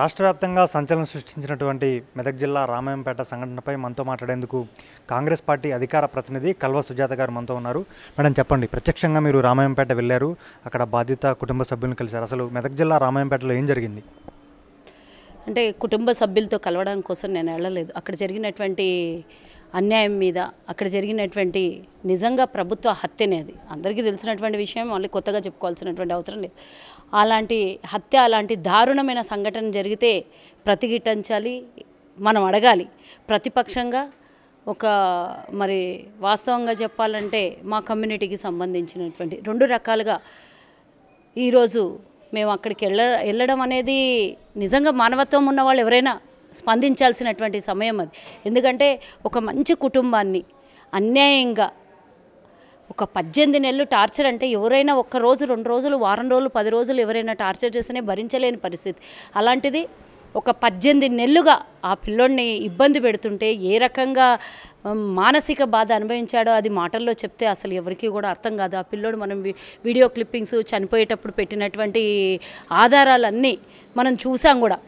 రాష్ట్ర వ్యాప్తంగా సంచలనం సృష్టించినటువంటి మెదక్ జిల్లా రామాయంపేట సంఘటనపై మనతో మాట్లాడేందుకు కాంగ్రెస్ పార్టీ అధికార ప్రతినిధి కల్వ సుజాత గారు మనతో ఉన్నారు మేడం చెప్పండి ప్రత్యక్షంగా మీరు రామాయంపేట వెళ్ళారు అక్కడ బాధిత కుటుంబ సభ్యులను కలిశారు అసలు మెదక్ జిల్లా రామాయంపేటలో ఏం జరిగింది అంటే కుటుంబ సభ్యులతో కలవడం కోసం నేను వెళ్ళలేదు అక్కడ జరిగినటువంటి అన్యాయం మీద అక్కడ జరిగినటువంటి నిజంగా ప్రభుత్వ హత్యనే అది అందరికీ తెలిసినటువంటి విషయం మళ్ళీ కొత్తగా చెప్పుకోవాల్సినటువంటి అవసరం లేదు అలాంటి హత్య అలాంటి దారుణమైన సంఘటన జరిగితే ప్రతిఘటించాలి మనం అడగాలి ప్రతిపక్షంగా ఒక మరి వాస్తవంగా చెప్పాలంటే మా కమ్యూనిటీకి సంబంధించినటువంటి రెండు రకాలుగా ఈరోజు మేము అక్కడికి వెళ్ళ వెళ్ళడం అనేది నిజంగా మానవత్వం ఉన్న వాళ్ళు ఎవరైనా స్పందించాల్సినటువంటి సమయం అది ఎందుకంటే ఒక మంచి కుటుంబాన్ని అన్యాయంగా ఒక పద్దెనిమిది నెలలు టార్చర్ అంటే ఎవరైనా ఒక్క రోజు రెండు రోజులు వారం రోజులు పది రోజులు ఎవరైనా టార్చర్ చేస్తేనే భరించలేని పరిస్థితి అలాంటిది ఒక పద్దెనిమిది నెలలుగా ఆ పిల్లోడిని ఇబ్బంది పెడుతుంటే ఏ రకంగా మానసిక బాధ అనుభవించాడో అది మాటల్లో చెప్తే అసలు ఎవరికి కూడా అర్థం కాదు ఆ పిల్లోడు మనం వీడియో క్లిప్పింగ్స్ చనిపోయేటప్పుడు పెట్టినటువంటి ఆధారాలన్నీ మనం చూసాం కూడా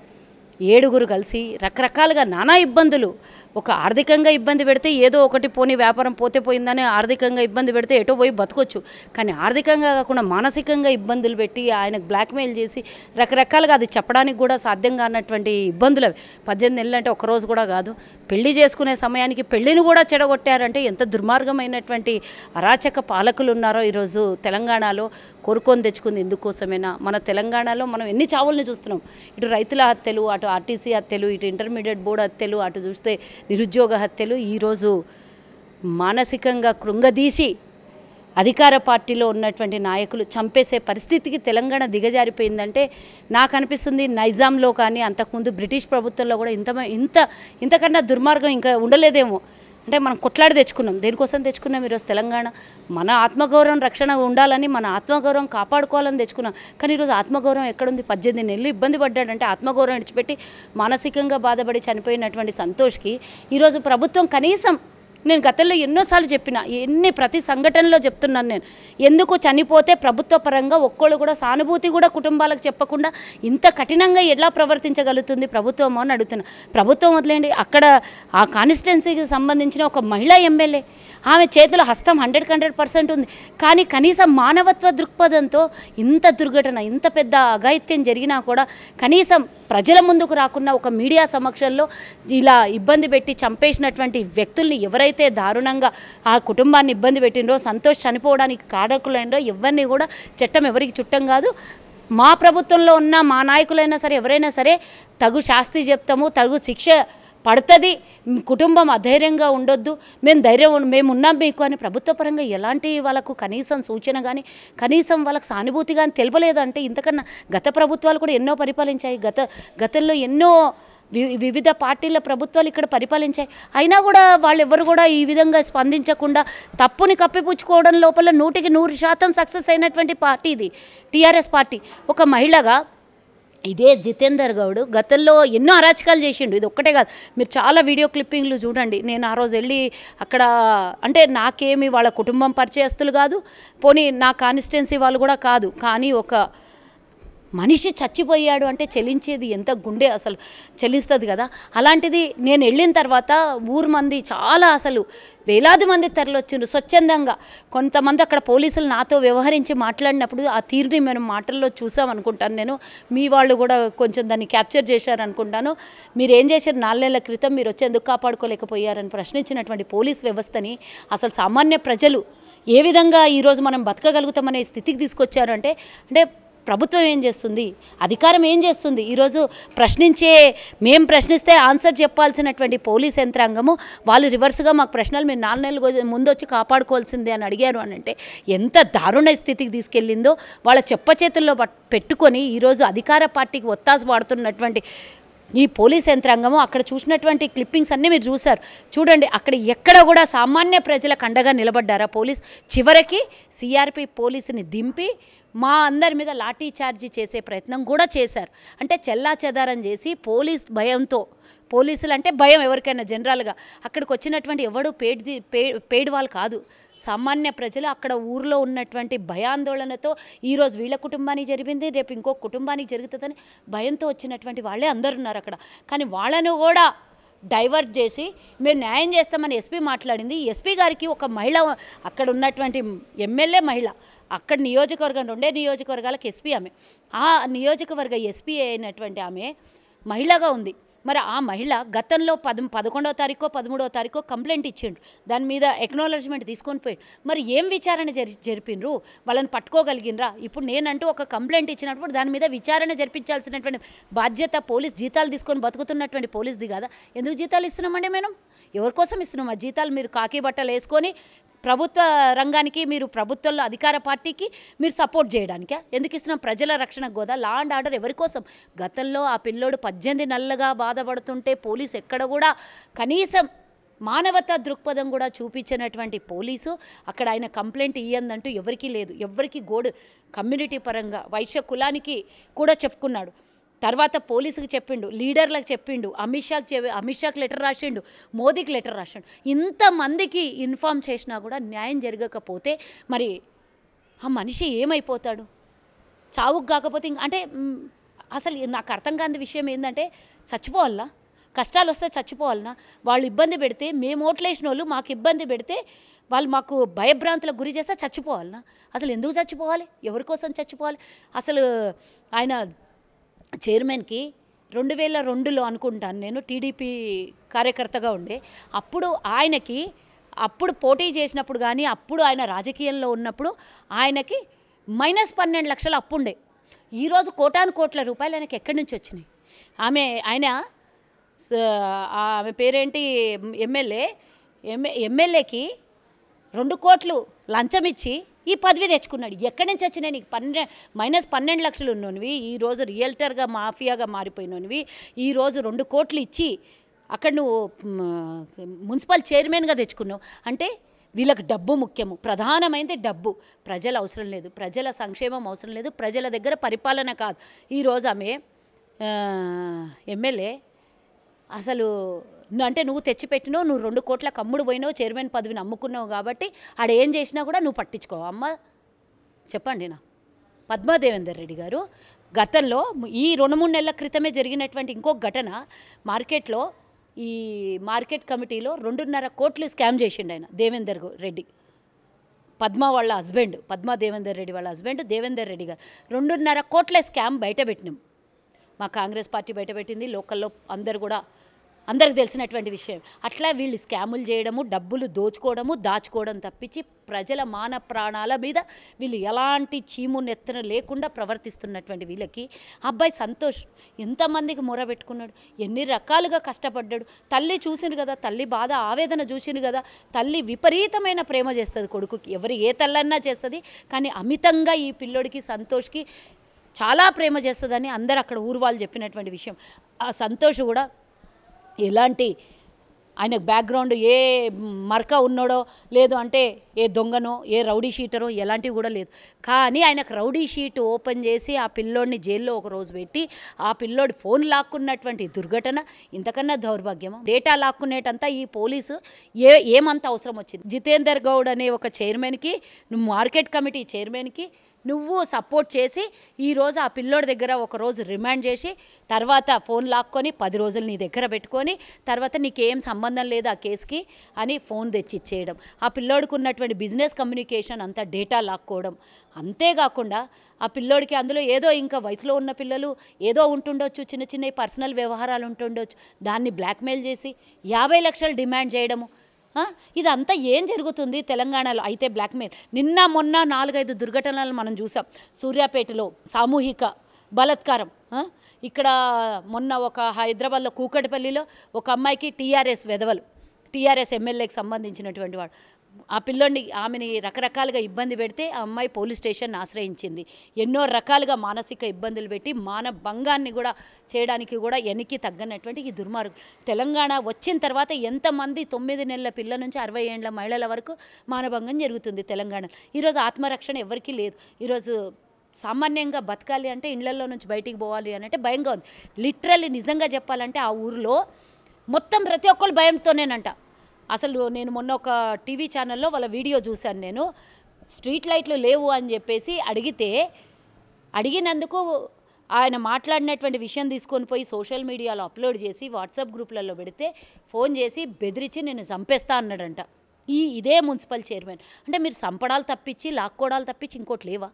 ఏడుగురు కలిసి రకరకాలుగా నానా ఇబ్బందులు ఒక ఆర్థికంగా ఇబ్బంది పెడితే ఏదో ఒకటి పోనీ వ్యాపారం పోతే పోయిందని ఆర్థికంగా ఇబ్బంది పెడితే ఎటో పోయి బతకొచ్చు కానీ ఆర్థికంగా కాకుండా మానసికంగా ఇబ్బందులు పెట్టి ఆయనకు బ్లాక్మెయిల్ చేసి రకరకాలుగా అది చెప్పడానికి కూడా సాధ్యం కానటువంటి ఇబ్బందులు అవి పద్దెనిమిది నెలలు అంటే ఒకరోజు కూడా కాదు పెళ్లి చేసుకునే సమయానికి పెళ్లిని కూడా చెడగొట్టారంటే ఎంత దుర్మార్గమైనటువంటి అరాచక పాలకులు ఉన్నారో ఈరోజు తెలంగాణలో కోరుకొని తెచ్చుకుంది ఎందుకోసమైనా మన తెలంగాణలో మనం ఎన్ని చావుల్ని చూస్తున్నాం ఇటు రైతుల హత్యలు అటు ఆర్టీసీ హత్యలు ఇటు ఇంటర్మీడియట్ బోర్డు హత్యలు అటు చూస్తే నిరుద్యోగ హత్యలు ఈరోజు మానసికంగా కృంగదీసి అధికార పార్టీలో ఉన్నటువంటి నాయకులు చంపేసే పరిస్థితికి తెలంగాణ దిగజారిపోయిందంటే నాకు అనిపిస్తుంది నైజాంలో కానీ అంతకుముందు బ్రిటిష్ ప్రభుత్వంలో కూడా ఇంత ఇంత ఇంతకన్నా దుర్మార్గం ఇంకా ఉండలేదేమో అంటే మనం కొట్లాడి తెచ్చుకున్నాం దేనికోసం తెచ్చుకున్నాం ఈరోజు తెలంగాణ మన ఆత్మగౌరవం రక్షణ ఉండాలని మన ఆత్మగౌరవం కాపాడుకోవాలని తెచ్చుకున్నాం కానీ ఈరోజు ఆత్మగౌరవం ఎక్కడుంది పద్దెనిమిది నెలలు ఇబ్బంది పడ్డాడంటే ఆత్మగౌరవం విడిచిపెట్టి మానసికంగా బాధపడి చనిపోయినటువంటి సంతోష్కి ఈరోజు ప్రభుత్వం కనీసం నేను గతంలో ఎన్నోసార్లు చెప్పిన ఎన్ని ప్రతి సంఘటనలో చెప్తున్నాను నేను ఎందుకు చనిపోతే ప్రభుత్వ పరంగా ఒక్కళ్ళు కూడా సానుభూతి కూడా కుటుంబాలకు చెప్పకుండా ఇంత కఠినంగా ఎలా ప్రవర్తించగలుగుతుంది ప్రభుత్వం అని అడుగుతున్నా ప్రభుత్వం వదిలేండి అక్కడ ఆ కాన్స్టిట్యున్సీకి సంబంధించిన ఒక మహిళా ఎమ్మెల్యే ఆమె చేతిలో హస్తం హండ్రెడ్ హండ్రెడ్ పర్సెంట్ ఉంది కానీ కనీసం మానవత్వ దృక్పథంతో ఇంత దుర్ఘటన ఇంత పెద్ద అఘాయిత్యం జరిగినా కూడా కనీసం ప్రజల ముందుకు రాకున్న ఒక మీడియా సమక్షంలో ఇలా ఇబ్బంది పెట్టి చంపేసినటువంటి వ్యక్తుల్ని ఎవరైతే దారుణంగా ఆ కుటుంబాన్ని ఇబ్బంది పెట్టినరో సంతోష్ చనిపోవడానికి కారకులైనరో ఎవరిని కూడా చట్టం ఎవరికి చుట్టం కాదు మా ప్రభుత్వంలో ఉన్న మా నాయకులైనా సరే ఎవరైనా సరే తగు శాస్తి చెప్తాము తగు శిక్ష పడుతుంది కుటుంబం అధైర్యంగా ఉండొద్దు మేము ధైర్యం మేము ఉన్నాం మీకు అని ప్రభుత్వ పరంగా ఎలాంటి వాళ్ళకు కనీసం సూచన కానీ కనీసం వాళ్ళకు సానుభూతి కానీ తెలపలేదంటే ఇంతకన్నా గత ప్రభుత్వాలు కూడా ఎన్నో పరిపాలించాయి గత గతంలో ఎన్నో వివిధ పార్టీల ప్రభుత్వాలు ఇక్కడ పరిపాలించాయి అయినా కూడా వాళ్ళెవ్వరు కూడా ఈ విధంగా స్పందించకుండా తప్పుని కప్పిపుచ్చుకోవడం లోపల నూటికి నూరు శాతం సక్సెస్ అయినటువంటి పార్టీ ఇది టీఆర్ఎస్ పార్టీ ఒక మహిళగా ఇదే జితేందర్ గౌడ్ గతంలో ఎన్నో అరాచకాలు చేసిండు ఇది ఒక్కటే కాదు మీరు చాలా వీడియో క్లిప్పింగ్లు చూడండి నేను ఆ రోజు వెళ్ళి అక్కడ అంటే నాకేమి వాళ్ళ కుటుంబం పరిచయస్తులు కాదు పోనీ నా కాన్స్టిట్యున్సీ వాళ్ళు కూడా కాదు కానీ ఒక మనిషి చచ్చిపోయాడు అంటే చెలించేది ఎంత గుండె అసలు చెల్లిస్తుంది కదా అలాంటిది నేను వెళ్ళిన తర్వాత ఊరు మంది చాలా అసలు వేలాది మంది తరలొచ్చిండ్రు స్వచ్ఛందంగా కొంతమంది అక్కడ పోలీసులు నాతో వ్యవహరించి మాట్లాడినప్పుడు ఆ తీరుని మేము మాటల్లో చూసాం అనుకుంటాను నేను మీ వాళ్ళు కూడా కొంచెం దాన్ని క్యాప్చర్ చేశారు అనుకుంటాను మీరు ఏం చేశారు నాలుగేళ్ల క్రితం మీరు వచ్చి ఎందుకు కాపాడుకోలేకపోయారని ప్రశ్నించినటువంటి పోలీస్ వ్యవస్థని అసలు సామాన్య ప్రజలు ఏ విధంగా ఈరోజు మనం బతకగలుగుతామనే స్థితికి తీసుకొచ్చారంటే అంటే ప్రభుత్వం ఏం చేస్తుంది అధికారం ఏం చేస్తుంది ఈరోజు ప్రశ్నించే మేము ప్రశ్నిస్తే ఆన్సర్ చెప్పాల్సినటువంటి పోలీస్ యంత్రాంగము వాళ్ళు రివర్స్గా మాకు ప్రశ్నలు మీరు నాలుగు నెలలు ముందు వచ్చి కాపాడుకోవాల్సిందే అని అడిగారు అని అంటే ఎంత దారుణ స్థితికి తీసుకెళ్ళిందో వాళ్ళ చెప్ప చేతుల్లో పెట్టుకొని ఈరోజు అధికార పార్టీకి ఒత్తాసు వాడుతున్నటువంటి ఈ పోలీస్ యంత్రాంగము అక్కడ చూసినటువంటి క్లిప్పింగ్స్ అన్నీ మీరు చూశారు చూడండి అక్కడ ఎక్కడ కూడా సామాన్య ప్రజల కండగా నిలబడ్డారా పోలీస్ చివరికి సిఆర్పి పోలీసుని దింపి మా అందరి మీద లాఠీ చార్జీ చేసే ప్రయత్నం కూడా చేశారు అంటే చెల్లా చేసి పోలీస్ భయంతో పోలీసులు అంటే భయం ఎవరికైనా జనరల్గా అక్కడికి వచ్చినటువంటి ఎవడు పేడ్ పేడ్ వాళ్ళు కాదు సామాన్య ప్రజలు అక్కడ ఊర్లో ఉన్నటువంటి భయాందోళనతో ఈరోజు వీళ్ళ కుటుంబానికి జరిగింది రేపు ఇంకో కుటుంబానికి జరుగుతుందని భయంతో వచ్చినటువంటి వాళ్ళే అందరు ఉన్నారు అక్కడ కానీ వాళ్ళను కూడా డైవర్ట్ చేసి మేము న్యాయం చేస్తామని ఎస్పీ మాట్లాడింది ఎస్పీ గారికి ఒక మహిళ అక్కడ ఉన్నటువంటి ఎమ్మెల్యే మహిళ అక్కడ నియోజకవర్గం రెండే నియోజకవర్గాలకు ఎస్పీ ఆమె ఆ నియోజకవర్గ ఎస్పీ అయినటువంటి ఆమె మహిళగా ఉంది మరి ఆ మహిళ గతంలో పద పదకొండో తారీఖో పదమూడో తారీఖో కంప్లైంట్ ఇచ్చిండ్రు దాని మీద ఎక్నాలజ్మెంట్ తీసుకొని పోయి మరి ఏం విచారణ జరి జరిపినరు వాళ్ళని పట్టుకోగలిగినరా ఇప్పుడు నేనంటూ ఒక కంప్లైంట్ ఇచ్చినప్పుడు దాని మీద విచారణ జరిపించాల్సినటువంటి బాధ్యత పోలీస్ జీతాలు తీసుకొని బతుకుతున్నటువంటి పోలీస్ది కదా ఎందుకు జీతాలు ఇస్తున్నామండి మేడం ఎవరి కోసం ఇస్తున్నాం ఆ జీతాలు మీరు కాకి బట్టలు వేసుకొని ప్రభుత్వ రంగానికి మీరు ప్రభుత్వంలో అధికార పార్టీకి మీరు సపోర్ట్ చేయడానికి ఎందుకు ఇస్తున్నాం ప్రజల రక్షణ గోదా లా అండ్ ఆర్డర్ ఎవరి కోసం గతంలో ఆ పిల్లోడు పద్దెనిమిది నెలలుగా బాధపడుతుంటే పోలీస్ ఎక్కడ కూడా కనీసం మానవతా దృక్పథం కూడా చూపించినటువంటి పోలీసు అక్కడ ఆయన కంప్లైంట్ ఇయ్యందంటూ ఎవరికీ లేదు ఎవరికి గోడు కమ్యూనిటీ పరంగా వైశ్య కులానికి కూడా చెప్పుకున్నాడు తర్వాత పోలీసుకి చెప్పిండు లీడర్లకు చెప్పిండు అమిత్ షాకి చె అమిత్ షాకి లెటర్ రాసిండు మోదీకి లెటర్ రాసిండు ఇంతమందికి ఇన్ఫామ్ చేసినా కూడా న్యాయం జరగకపోతే మరి ఆ మనిషి ఏమైపోతాడు చావుకు కాకపోతే అంటే అసలు నాకు అర్థం కాని విషయం ఏంటంటే చచ్చిపోవాలా కష్టాలు వస్తే చచ్చిపోవాలనా వాళ్ళు ఇబ్బంది పెడితే మేము ఓట్లేసిన వాళ్ళు మాకు ఇబ్బంది పెడితే వాళ్ళు మాకు భయభ్రాంతులకు గురి చేస్తే చచ్చిపోవాలనా అసలు ఎందుకు చచ్చిపోవాలి ఎవరి కోసం చచ్చిపోవాలి అసలు ఆయన చైర్మన్కి రెండు వేల రెండులో అనుకుంటాను నేను టీడీపీ కార్యకర్తగా ఉండే అప్పుడు ఆయనకి అప్పుడు పోటీ చేసినప్పుడు కానీ అప్పుడు ఆయన రాజకీయంలో ఉన్నప్పుడు ఆయనకి మైనస్ పన్నెండు లక్షలు అప్పు ఉండే ఈరోజు కోటాను కోట్ల రూపాయలు ఆయనకి ఎక్కడి నుంచి వచ్చినాయి ఆమె ఆయన ఆమె పేరేంటి ఎమ్మెల్యే ఎమ్మె ఎమ్మెల్యేకి రెండు కోట్లు లంచం ఇచ్చి ఈ పదవి తెచ్చుకున్నాడు ఎక్కడి నుంచి వచ్చినాయి నీకు పన్నె మైనస్ పన్నెండు లక్షలు ఉన్నోనివి ఈరోజు రియల్టర్గా మాఫియాగా మారిపోయినవి ఈరోజు రెండు కోట్లు ఇచ్చి అక్కడ నువ్వు మున్సిపల్ చైర్మన్గా తెచ్చుకున్నావు అంటే వీళ్ళకి డబ్బు ముఖ్యము ప్రధానమైనది డబ్బు ప్రజల అవసరం లేదు ప్రజల సంక్షేమం అవసరం లేదు ప్రజల దగ్గర పరిపాలన కాదు ఈరోజు ఆమె ఎమ్మెల్యే అసలు అంటే నువ్వు తెచ్చిపెట్టినో నువ్వు రెండు కోట్ల కమ్ముడు పోయినావు చైర్మన్ పదవిని అమ్ముకున్నావు కాబట్టి ఆడ ఏం చేసినా కూడా నువ్వు పట్టించుకోవు అమ్మ చెప్పండి నా పద్మాదేవేందర్ రెడ్డి గారు గతంలో ఈ రెండు మూడు నెలల క్రితమే జరిగినటువంటి ఇంకో ఘటన మార్కెట్లో ఈ మార్కెట్ కమిటీలో రెండున్నర కోట్లు స్కామ్ చేసిండు ఆయన దేవేందర్ రెడ్డి పద్మ వాళ్ళ హస్బెండ్ పద్మా దేవేందర్ రెడ్డి వాళ్ళ హస్బెండ్ దేవేందర్ రెడ్డి గారు రెండున్నర కోట్ల స్కామ్ బయటపెట్టినాం మా కాంగ్రెస్ పార్టీ బయటపెట్టింది లోకల్లో అందరు కూడా అందరికి తెలిసినటువంటి విషయం అట్లా వీళ్ళు స్కాములు చేయడము డబ్బులు దోచుకోవడము దాచుకోవడం తప్పించి ప్రజల మాన ప్రాణాల మీద వీళ్ళు ఎలాంటి చీము నెత్తన లేకుండా ప్రవర్తిస్తున్నటువంటి వీళ్ళకి అబ్బాయి సంతోష్ ఎంతమందికి మొర పెట్టుకున్నాడు ఎన్ని రకాలుగా కష్టపడ్డాడు తల్లి చూసిండు కదా తల్లి బాధ ఆవేదన చూసిండు కదా తల్లి విపరీతమైన ప్రేమ చేస్తుంది కొడుకుకి ఎవరు ఏ తల్లన్నా చేస్తుంది కానీ అమితంగా ఈ పిల్లోడికి సంతోష్కి చాలా ప్రేమ చేస్తుందని అందరు అక్కడ ఊరు వాళ్ళు చెప్పినటువంటి విషయం ఆ సంతోష్ కూడా ఎలాంటి ఆయనకు బ్యాక్గ్రౌండ్ ఏ మరక ఉన్నాడో లేదు అంటే ఏ దొంగనో ఏ రౌడీ షీటరో ఎలాంటివి కూడా లేదు కానీ ఆయనకు రౌడీ షీట్ ఓపెన్ చేసి ఆ పిల్లోడిని జైల్లో ఒక రోజు పెట్టి ఆ పిల్లోడి ఫోన్ లాక్కున్నటువంటి దుర్ఘటన ఇంతకన్నా దౌర్భాగ్యం డేటా లాక్కునేటంతా ఈ పోలీసు ఏ ఏమంత అవసరం వచ్చింది జితేందర్ గౌడ్ అనే ఒక చైర్మన్కి మార్కెట్ కమిటీ చైర్మన్కి నువ్వు సపోర్ట్ చేసి ఈరోజు ఆ పిల్లోడి దగ్గర ఒకరోజు రిమాండ్ చేసి తర్వాత ఫోన్ లాక్కొని పది రోజులు నీ దగ్గర పెట్టుకొని తర్వాత నీకేం సంబంధం లేదు ఆ కేసుకి అని ఫోన్ తెచ్చి ఇచ్చేయడం ఆ పిల్లోడికి ఉన్నటువంటి బిజినెస్ కమ్యూనికేషన్ అంతా డేటా లాక్కోవడం అంతేకాకుండా ఆ పిల్లోడికి అందులో ఏదో ఇంకా వయసులో ఉన్న పిల్లలు ఏదో ఉంటుండొచ్చు చిన్న చిన్న పర్సనల్ వ్యవహారాలు ఉంటుండొచ్చు దాన్ని బ్లాక్మెయిల్ చేసి యాభై లక్షలు డిమాండ్ చేయడము ఇదంతా ఏం జరుగుతుంది తెలంగాణలో అయితే బ్లాక్మెయిల్ నిన్న మొన్న నాలుగైదు దుర్ఘటనలు మనం చూసాం సూర్యాపేటలో సామూహిక బలత్కారం ఇక్కడ మొన్న ఒక హైదరాబాద్లో కూకటిపల్లిలో ఒక అమ్మాయికి టీఆర్ఎస్ వెదవలు టీఆర్ఎస్ ఎమ్మెల్యేకి సంబంధించినటువంటి వాడు ఆ పిల్లోని ఆమెని రకరకాలుగా ఇబ్బంది పెడితే ఆ అమ్మాయి పోలీస్ స్టేషన్ ఆశ్రయించింది ఎన్నో రకాలుగా మానసిక ఇబ్బందులు పెట్టి మాన భంగాన్ని కూడా చేయడానికి కూడా ఎనికి తగ్గనటువంటి ఈ దుర్మార్గం తెలంగాణ వచ్చిన తర్వాత ఎంతమంది తొమ్మిది నెలల పిల్ల నుంచి అరవై ఏళ్ళ మహిళల వరకు మానభంగం జరుగుతుంది తెలంగాణ ఈరోజు ఆత్మరక్షణ ఎవరికీ లేదు ఈరోజు సామాన్యంగా బతకాలి అంటే ఇళ్లలో నుంచి బయటికి పోవాలి అని అంటే భయంగా ఉంది లిటరల్లీ నిజంగా చెప్పాలంటే ఆ ఊరిలో మొత్తం ప్రతి ఒక్కరు భయంతోనేనంట అసలు నేను మొన్న ఒక టీవీ ఛానల్లో వాళ్ళ వీడియో చూశాను నేను స్ట్రీట్ లైట్లు లేవు అని చెప్పేసి అడిగితే అడిగినందుకు ఆయన మాట్లాడినటువంటి విషయం తీసుకొని పోయి సోషల్ మీడియాలో అప్లోడ్ చేసి వాట్సాప్ గ్రూప్లలో పెడితే ఫోన్ చేసి బెదిరించి నేను చంపేస్తా అన్నాడంట ఈ ఇదే మున్సిపల్ చైర్మన్ అంటే మీరు సంపడాలు తప్పించి లాక్కోడాలు తప్పించి ఇంకోటి లేవా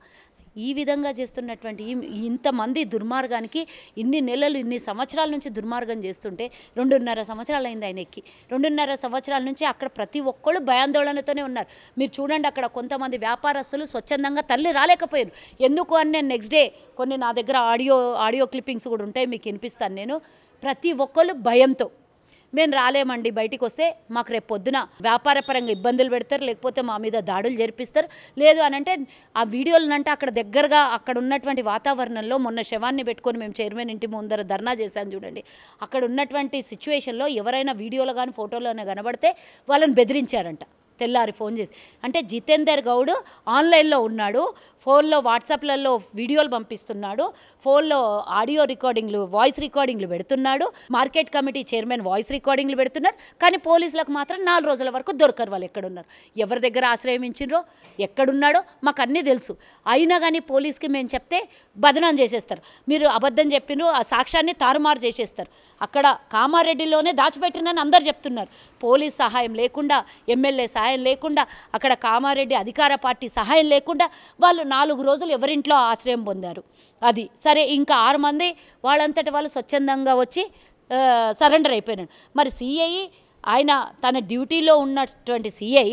ఈ విధంగా చేస్తున్నటువంటి ఇంతమంది దుర్మార్గానికి ఇన్ని నెలలు ఇన్ని సంవత్సరాల నుంచి దుర్మార్గం చేస్తుంటే రెండున్నర సంవత్సరాలు అయింది ఆయన ఎక్కి రెండున్నర సంవత్సరాల నుంచి అక్కడ ప్రతి ఒక్కళ్ళు భయాందోళనతోనే ఉన్నారు మీరు చూడండి అక్కడ కొంతమంది వ్యాపారస్తులు స్వచ్ఛందంగా తల్లి రాలేకపోయారు ఎందుకు అని నేను నెక్స్ట్ డే కొన్ని నా దగ్గర ఆడియో ఆడియో క్లిప్పింగ్స్ కూడా ఉంటాయి మీకు వినిపిస్తాను నేను ప్రతి ఒక్కళ్ళు భయంతో మేము రాలేమండి బయటికి వస్తే మాకు రేపు పొద్దున వ్యాపారపరంగా ఇబ్బందులు పెడతారు లేకపోతే మా మీద దాడులు జరిపిస్తారు లేదు అని అంటే ఆ వీడియోలను అంటే అక్కడ దగ్గరగా అక్కడ ఉన్నటువంటి వాతావరణంలో మొన్న శవాన్ని పెట్టుకొని మేము చైర్మన్ ఇంటి ముందర ధర్నా చేశాను చూడండి అక్కడ ఉన్నటువంటి సిచ్యువేషన్లో ఎవరైనా వీడియోలు కానీ ఫోటోలోనే కనబడితే వాళ్ళని బెదిరించారంట తెల్లారి ఫోన్ చేసి అంటే జితేందర్ గౌడ్ ఆన్లైన్లో ఉన్నాడు ఫోన్లో వాట్సాప్లలో వీడియోలు పంపిస్తున్నాడు ఫోన్లో ఆడియో రికార్డింగ్లు వాయిస్ రికార్డింగ్లు పెడుతున్నాడు మార్కెట్ కమిటీ చైర్మన్ వాయిస్ రికార్డింగ్లు పెడుతున్నారు కానీ పోలీసులకు మాత్రం నాలుగు రోజుల వరకు దొరకరు వాళ్ళు ఎక్కడున్నారు ఎవరి దగ్గర ఆశ్రయమించినరో ఎక్కడున్నాడో మాకు అన్నీ తెలుసు అయినా కానీ పోలీస్కి మేము చెప్తే బదనాం చేసేస్తారు మీరు అబద్ధం చెప్పినారు ఆ సాక్ష్యాన్ని తారుమారు చేసేస్తారు అక్కడ కామారెడ్డిలోనే దాచిపెట్టినని అందరు చెప్తున్నారు పోలీస్ సహాయం లేకుండా ఎమ్మెల్యే సహాయం సహాయం లేకుండా అక్కడ కామారెడ్డి అధికార పార్టీ సహాయం లేకుండా వాళ్ళు నాలుగు రోజులు ఎవరింట్లో ఆశ్రయం పొందారు అది సరే ఇంకా ఆరు మంది వాళ్ళంతటి వాళ్ళు స్వచ్ఛందంగా వచ్చి సరెండర్ అయిపోయినాడు మరి సిఐ ఆయన తన డ్యూటీలో ఉన్నటువంటి సిఐ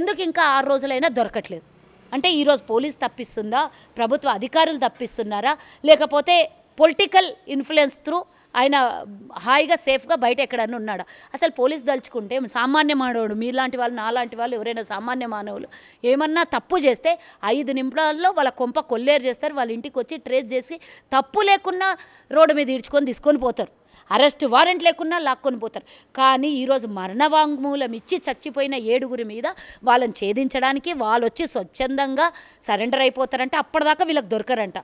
ఎందుకు ఇంకా ఆరు రోజులైనా దొరకట్లేదు అంటే ఈరోజు పోలీస్ తప్పిస్తుందా ప్రభుత్వ అధికారులు తప్పిస్తున్నారా లేకపోతే పొలిటికల్ ఇన్ఫ్లుయెన్స్ త్రూ ఆయన హాయిగా సేఫ్గా బయట ఎక్కడన్నా ఉన్నాడా అసలు పోలీస్ దలుచుకుంటే సామాన్య మానవుడు మీలాంటి వాళ్ళు నాలాంటి వాళ్ళు ఎవరైనా సామాన్య మానవులు ఏమన్నా తప్పు చేస్తే ఐదు నిమిషాల్లో వాళ్ళ కొంప కొల్లేరు చేస్తారు వాళ్ళ ఇంటికి వచ్చి ట్రేస్ చేసి తప్పు లేకున్నా రోడ్డు మీద ఈడ్చుకొని తీసుకొని పోతారు అరెస్ట్ వారెంట్ లేకున్నా లాక్కొని పోతారు కానీ ఈరోజు మరణ వాంగ్మూలం ఇచ్చి చచ్చిపోయిన ఏడుగురి మీద వాళ్ళని ఛేదించడానికి వాళ్ళు వచ్చి స్వచ్ఛందంగా సరెండర్ అయిపోతారంటే అప్పటిదాకా వీళ్ళకి దొరకరంట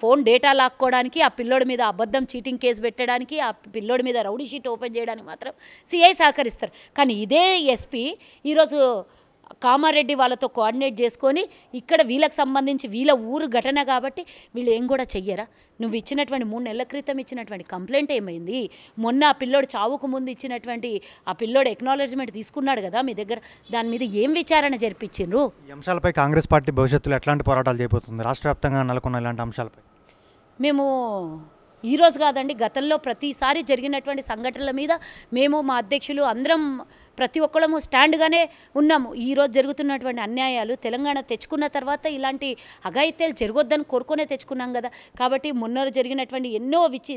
ఫోన్ డేటా లాక్కోవడానికి ఆ పిల్లోడి మీద అబద్ధం చీటింగ్ కేసు పెట్టడానికి ఆ పిల్లోడి మీద రౌడీ షీట్ ఓపెన్ చేయడానికి మాత్రం సిఐ సహకరిస్తారు కానీ ఇదే ఎస్పీ ఈరోజు కామారెడ్డి వాళ్ళతో కోఆర్డినేట్ చేసుకొని ఇక్కడ వీళ్ళకి సంబంధించి వీళ్ళ ఊరు ఘటన కాబట్టి వీళ్ళు ఏం కూడా చెయ్యరా నువ్వు ఇచ్చినటువంటి మూడు నెలల క్రితం ఇచ్చినటువంటి కంప్లైంట్ ఏమైంది మొన్న ఆ పిల్లోడు చావుకు ముందు ఇచ్చినటువంటి ఆ పిల్లోడు ఎక్నాలజ్మెంట్ తీసుకున్నాడు కదా మీ దగ్గర దాని మీద ఏం విచారణ జరిపించిండ్రు ఈ అంశాలపై కాంగ్రెస్ పార్టీ భవిష్యత్తులో ఎట్లాంటి పోరాటాలు చేయబోతుంది రాష్ట్ర వ్యాప్తంగా నెలకొన్న ఇలాంటి అంశాలపై మేము ఈరోజు కాదండి గతంలో ప్రతిసారి జరిగినటువంటి సంఘటనల మీద మేము మా అధ్యక్షులు అందరం ప్రతి ఒక్కళ్ళము స్టాండ్గానే ఉన్నాము ఈరోజు జరుగుతున్నటువంటి అన్యాయాలు తెలంగాణ తెచ్చుకున్న తర్వాత ఇలాంటి అఘాయిత్యాలు జరగొద్దని కోరుకునే తెచ్చుకున్నాం కదా కాబట్టి మొన్న జరిగినటువంటి ఎన్నో విచి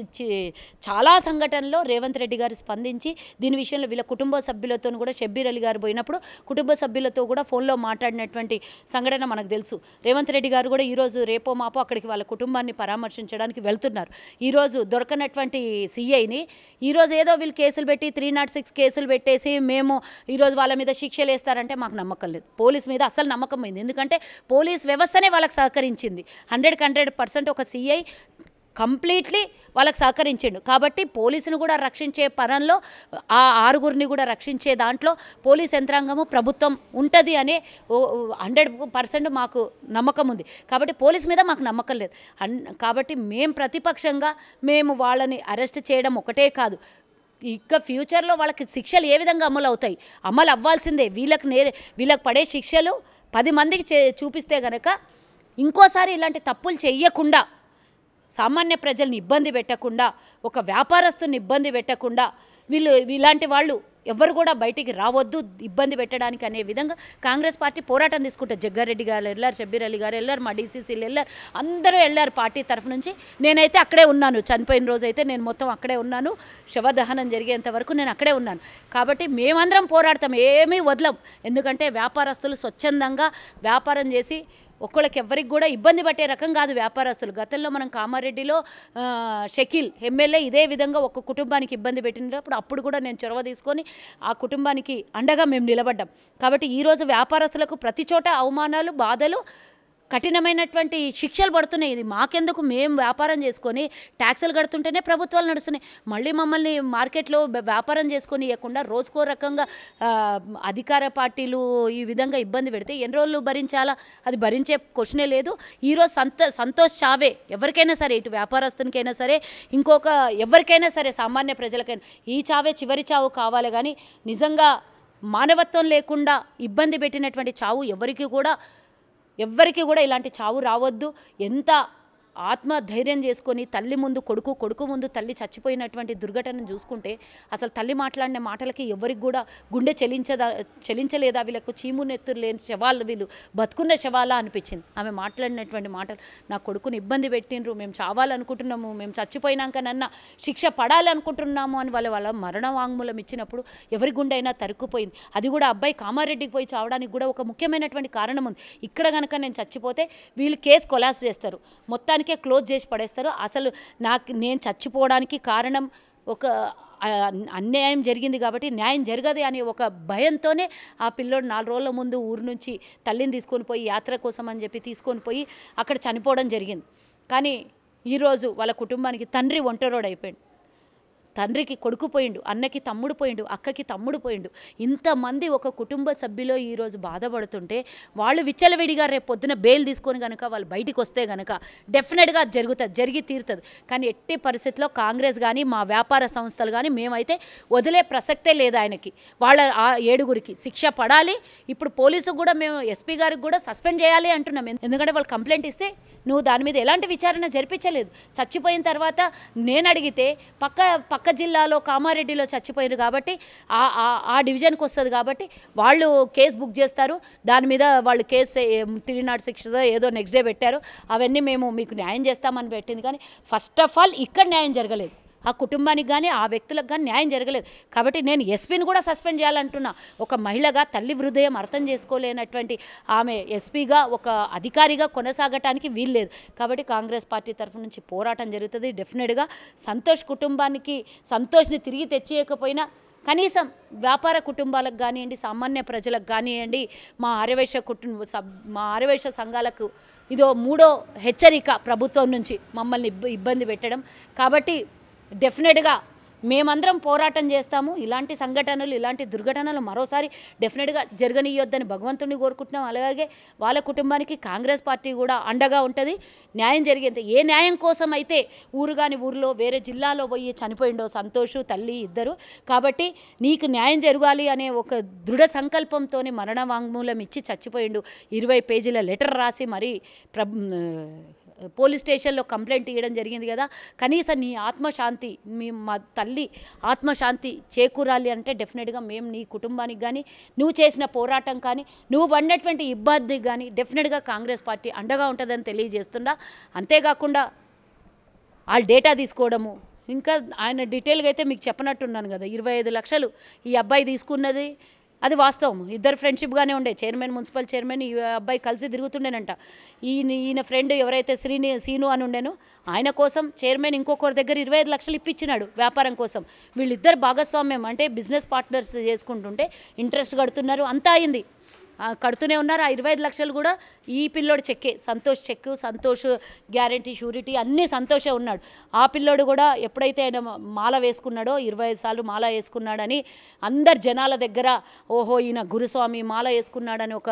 చాలా సంఘటనలో రేవంత్ రెడ్డి గారు స్పందించి దీని విషయంలో వీళ్ళ కుటుంబ సభ్యులతో కూడా షబ్బీర్ అలీ గారు పోయినప్పుడు కుటుంబ సభ్యులతో కూడా ఫోన్లో మాట్లాడినటువంటి సంఘటన మనకు తెలుసు రేవంత్ రెడ్డి గారు కూడా ఈరోజు రేపో మాపో అక్కడికి వాళ్ళ కుటుంబాన్ని పరామర్శించడానికి వెళ్తున్నారు ఈరోజు దొరకనటువంటి సిఐని ఈరోజు ఏదో వీళ్ళు కేసులు పెట్టి త్రీ నాట్ సిక్స్ కేసులు పెట్టేసి మేము ఏమో ఈరోజు వాళ్ళ మీద శిక్షలు వేస్తారంటే మాకు నమ్మకం లేదు పోలీస్ మీద అసలు నమ్మకం అయింది ఎందుకంటే పోలీస్ వ్యవస్థనే వాళ్ళకి సహకరించింది హండ్రెడ్కి హండ్రెడ్ పర్సెంట్ ఒక సిఐ కంప్లీట్లీ వాళ్ళకి సహకరించిండు కాబట్టి పోలీసును కూడా రక్షించే పరంలో ఆ ఆరుగురిని కూడా రక్షించే దాంట్లో పోలీస్ యంత్రాంగము ప్రభుత్వం ఉంటుంది అనే హండ్రెడ్ పర్సెంట్ మాకు నమ్మకం ఉంది కాబట్టి పోలీస్ మీద మాకు నమ్మకం లేదు కాబట్టి మేము ప్రతిపక్షంగా మేము వాళ్ళని అరెస్ట్ చేయడం ఒకటే కాదు ఇంకా ఫ్యూచర్లో వాళ్ళకి శిక్షలు ఏ విధంగా అమలు అవుతాయి అమలు అవ్వాల్సిందే వీళ్ళకి నేరే వీళ్ళకి పడే శిక్షలు పది మందికి చూపిస్తే కనుక ఇంకోసారి ఇలాంటి తప్పులు చేయకుండా సామాన్య ప్రజల్ని ఇబ్బంది పెట్టకుండా ఒక వ్యాపారస్తుని ఇబ్బంది పెట్టకుండా వీళ్ళు ఇలాంటి వాళ్ళు ఎవరు కూడా బయటికి రావద్దు ఇబ్బంది పెట్టడానికి అనే విధంగా కాంగ్రెస్ పార్టీ పోరాటం తీసుకుంటే జగ్గారెడ్డి గారు వెళ్ళారు షబ్బీర్ అలీ గారు వెళ్ళారు మా డీసీసీలు వెళ్ళారు అందరూ వెళ్ళారు పార్టీ తరఫు నుంచి నేనైతే అక్కడే ఉన్నాను చనిపోయిన రోజైతే నేను మొత్తం అక్కడే ఉన్నాను శవదహనం జరిగేంత వరకు నేను అక్కడే ఉన్నాను కాబట్టి మేమందరం పోరాడతాం ఏమీ వదలం ఎందుకంటే వ్యాపారస్తులు స్వచ్ఛందంగా వ్యాపారం చేసి ఒక్కళ్ళకి ఎవరికి కూడా ఇబ్బంది పట్టే రకం కాదు వ్యాపారస్తులు గతంలో మనం కామారెడ్డిలో షకీల్ ఎమ్మెల్యే ఇదే విధంగా ఒక కుటుంబానికి ఇబ్బంది పెట్టినప్పుడు అప్పుడు కూడా నేను చొరవ తీసుకొని ఆ కుటుంబానికి అండగా మేము నిలబడ్డాం కాబట్టి ఈరోజు వ్యాపారస్తులకు ప్రతి చోట అవమానాలు బాధలు కఠినమైనటువంటి శిక్షలు పడుతున్నాయి ఇది మాకెందుకు మేము వ్యాపారం చేసుకొని ట్యాక్సులు కడుతుంటేనే ప్రభుత్వాలు నడుస్తున్నాయి మళ్ళీ మమ్మల్ని మార్కెట్లో వ్యాపారం చేసుకొని ఇవ్వకుండా రోజుకో రకంగా అధికార పార్టీలు ఈ విధంగా ఇబ్బంది పెడితే ఎన్ని రోజులు భరించాలా అది భరించే క్వశ్చనే లేదు ఈరోజు సంతో సంతోష్ చావే ఎవరికైనా సరే ఇటు వ్యాపారస్తునికైనా సరే ఇంకొక ఎవరికైనా సరే సామాన్య ప్రజలకైనా ఈ చావే చివరి చావు కావాలి కానీ నిజంగా మానవత్వం లేకుండా ఇబ్బంది పెట్టినటువంటి చావు ఎవరికి కూడా ఎవ్వరికీ కూడా ఇలాంటి చావు రావద్దు ఎంత ఆత్మధైర్యం చేసుకొని తల్లి ముందు కొడుకు కొడుకు ముందు తల్లి చచ్చిపోయినటువంటి దుర్ఘటనను చూసుకుంటే అసలు తల్లి మాట్లాడిన మాటలకి ఎవరికి కూడా గుండె చెలించదా చెలించలేదా వీళ్ళకు చీము నెత్తురు లేని శవాలు వీళ్ళు బతుకున్న శవాలా అనిపించింది ఆమె మాట్లాడినటువంటి మాటలు నా కొడుకుని ఇబ్బంది పెట్టినరు మేము చావాలనుకుంటున్నాము మేము చచ్చిపోయినాకనన్నా శిక్ష పడాలనుకుంటున్నాము అని వాళ్ళ వాళ్ళ మరణ వాంగ్మూలం ఇచ్చినప్పుడు ఎవరి అయినా తరుక్కుపోయింది అది కూడా అబ్బాయి కామారెడ్డికి పోయి చావడానికి కూడా ఒక ముఖ్యమైనటువంటి కారణం ఉంది ఇక్కడ కనుక నేను చచ్చిపోతే వీళ్ళు కేసు కొలాప్స్ చేస్తారు మొత్తానికి దానికే క్లోజ్ చేసి పడేస్తారు అసలు నాకు నేను చచ్చిపోవడానికి కారణం ఒక అన్యాయం జరిగింది కాబట్టి న్యాయం జరగదు అనే ఒక భయంతోనే ఆ పిల్లోడు నాలుగు రోజుల ముందు ఊరు నుంచి తల్లిని తీసుకొని పోయి యాత్ర కోసం అని చెప్పి తీసుకొని పోయి అక్కడ చనిపోవడం జరిగింది కానీ ఈరోజు వాళ్ళ కుటుంబానికి తండ్రి ఒంటరోడు అయిపోయాడు తండ్రికి కొడుకు పోయిండు అన్నకి తమ్ముడు పోయిండు అక్కకి తమ్ముడు పోయిండు ఇంతమంది ఒక కుటుంబ సభ్యులో ఈరోజు బాధపడుతుంటే వాళ్ళు విచ్చలవిడిగా రేపు పొద్దున బెయిల్ తీసుకొని కనుక వాళ్ళు బయటికి వస్తే కనుక డెఫినెట్గా జరుగుతుంది జరిగి తీరుతుంది కానీ ఎట్టి పరిస్థితిలో కాంగ్రెస్ కానీ మా వ్యాపార సంస్థలు కానీ మేమైతే వదిలే ప్రసక్తే లేదు ఆయనకి వాళ్ళ ఏడుగురికి శిక్ష పడాలి ఇప్పుడు పోలీసుకు కూడా మేము ఎస్పీ గారికి కూడా సస్పెండ్ చేయాలి అంటున్నాం ఎందుకంటే వాళ్ళు కంప్లైంట్ ఇస్తే నువ్వు దాని మీద ఎలాంటి విచారణ జరిపించలేదు చచ్చిపోయిన తర్వాత నేను అడిగితే పక్క పక్క పక్క జిల్లాలో కామారెడ్డిలో చచ్చిపోయారు కాబట్టి ఆ డివిజన్కి వస్తుంది కాబట్టి వాళ్ళు కేసు బుక్ చేస్తారు దాని మీద వాళ్ళు కేసు త్రీ నాట్ సిక్స్ ఏదో నెక్స్ట్ డే పెట్టారు అవన్నీ మేము మీకు న్యాయం చేస్తామని పెట్టింది కానీ ఫస్ట్ ఆఫ్ ఆల్ ఇక్కడ న్యాయం జరగలేదు ఆ కుటుంబానికి కానీ ఆ వ్యక్తులకు కానీ న్యాయం జరగలేదు కాబట్టి నేను ఎస్పీని కూడా సస్పెండ్ చేయాలంటున్నా ఒక మహిళగా తల్లి హృదయం అర్థం చేసుకోలేనటువంటి ఆమె ఎస్పీగా ఒక అధికారిగా కొనసాగటానికి వీల్లేదు కాబట్టి కాంగ్రెస్ పార్టీ తరఫు నుంచి పోరాటం జరుగుతుంది డెఫినెట్గా సంతోష్ కుటుంబానికి సంతోష్ని తిరిగి తెచ్చేయకపోయినా కనీసం వ్యాపార కుటుంబాలకు కానివ్వండి సామాన్య ప్రజలకు కానివ్వండి మా ఆర్యవేశ కుటుంబ మా ఆర్యవేశ సంఘాలకు ఇదో మూడో హెచ్చరిక ప్రభుత్వం నుంచి మమ్మల్ని ఇబ్బంది పెట్టడం కాబట్టి డెఫినెట్గా మేమందరం పోరాటం చేస్తాము ఇలాంటి సంఘటనలు ఇలాంటి దుర్ఘటనలు మరోసారి డెఫినెట్గా జరగనీయొద్దని భగవంతుని కోరుకుంటున్నాం అలాగే వాళ్ళ కుటుంబానికి కాంగ్రెస్ పార్టీ కూడా అండగా ఉంటుంది న్యాయం జరిగేంత ఏ న్యాయం కోసం అయితే ఊరు కాని ఊరిలో వేరే జిల్లాలో పోయి చనిపోయిండో సంతోషు తల్లి ఇద్దరు కాబట్టి నీకు న్యాయం జరగాలి అనే ఒక దృఢ సంకల్పంతో మరణ వాంగ్మూలం ఇచ్చి చచ్చిపోయిండు ఇరవై పేజీల లెటర్ రాసి మరీ ప్ర పోలీస్ స్టేషన్లో కంప్లైంట్ ఇవ్వడం జరిగింది కదా కనీసం నీ ఆత్మశాంతి మీ మా తల్లి ఆత్మశాంతి చేకూరాలి అంటే డెఫినెట్గా మేము నీ కుటుంబానికి కానీ నువ్వు చేసిన పోరాటం కానీ నువ్వు పడినటువంటి ఇబ్బంది కానీ డెఫినెట్గా కాంగ్రెస్ పార్టీ అండగా ఉంటుందని తెలియజేస్తుండా అంతేకాకుండా వాళ్ళు డేటా తీసుకోవడము ఇంకా ఆయన డీటెయిల్గా అయితే మీకు చెప్పనట్టున్నాను కదా ఇరవై ఐదు లక్షలు ఈ అబ్బాయి తీసుకున్నది అది వాస్తవం ఇద్దరు ఫ్రెండ్షిప్గానే ఉండే చైర్మన్ మున్సిపల్ చైర్మన్ ఈ అబ్బాయి కలిసి తిరుగుతుండేనంట ఈయన ఈయన ఫ్రెండ్ ఎవరైతే శ్రీని సీను అని ఉండేను ఆయన కోసం చైర్మన్ ఇంకొకరి దగ్గర ఇరవై ఐదు లక్షలు ఇప్పించినాడు వ్యాపారం కోసం వీళ్ళిద్దరు భాగస్వామ్యం అంటే బిజినెస్ పార్ట్నర్స్ చేసుకుంటుంటే ఇంట్రెస్ట్ కడుతున్నారు అంతా అయింది కడుతూనే ఉన్నారు ఆ ఇరవై ఐదు లక్షలు కూడా ఈ పిల్లోడు చెక్కే Santosh check Santosh guarantee surety అన్నీ సంతోషే ఉన్నాడు ఆ పిల్లోడు కూడా ఎప్పుడైతే ఆయన మాల వేసుకున్నాడో ఇరవై సార్లు మాల వేసుకున్నాడని అందరు జనాల దగ్గర ఓహో ఈయన గురుస్వామి మాల వేసుకున్నాడని ఒక